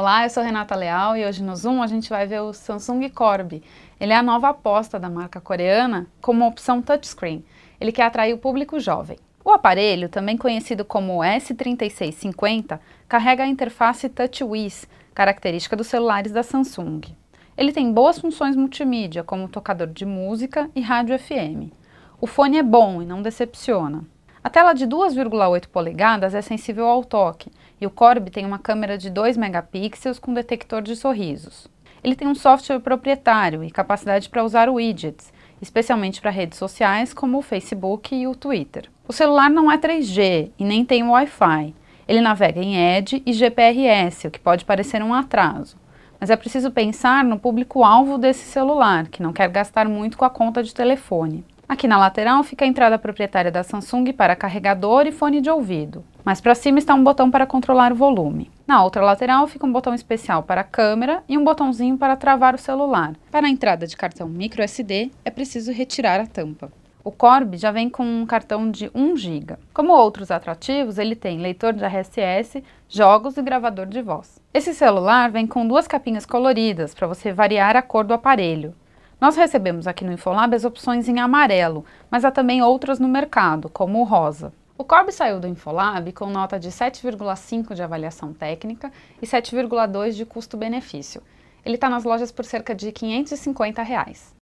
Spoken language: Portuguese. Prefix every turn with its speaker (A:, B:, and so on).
A: Olá, eu sou Renata Leal e hoje no Zoom a gente vai ver o Samsung Corby. Ele é a nova aposta da marca coreana como opção touchscreen. Ele quer atrair o público jovem. O aparelho, também conhecido como S3650, carrega a interface TouchWiz, característica dos celulares da Samsung. Ele tem boas funções multimídia, como tocador de música e rádio FM. O fone é bom e não decepciona. A tela de 2,8 polegadas é sensível ao toque e o Corby tem uma câmera de 2 megapixels com detector de sorrisos. Ele tem um software proprietário e capacidade para usar widgets, especialmente para redes sociais como o Facebook e o Twitter. O celular não é 3G e nem tem Wi-Fi. Ele navega em Edge e GPRS, o que pode parecer um atraso. Mas é preciso pensar no público-alvo desse celular, que não quer gastar muito com a conta de telefone. Aqui na lateral fica a entrada proprietária da Samsung para carregador e fone de ouvido. Mais para cima está um botão para controlar o volume. Na outra lateral fica um botão especial para a câmera e um botãozinho para travar o celular. Para a entrada de cartão micro SD é preciso retirar a tampa. O Corby já vem com um cartão de 1 GB. Como outros atrativos, ele tem leitor de RSS, jogos e gravador de voz. Esse celular vem com duas capinhas coloridas para você variar a cor do aparelho. Nós recebemos aqui no Infolab as opções em amarelo, mas há também outras no mercado, como o rosa. O Corb saiu do Infolab com nota de 7,5 de avaliação técnica e 7,2 de custo-benefício. Ele está nas lojas por cerca de R$ 550. Reais.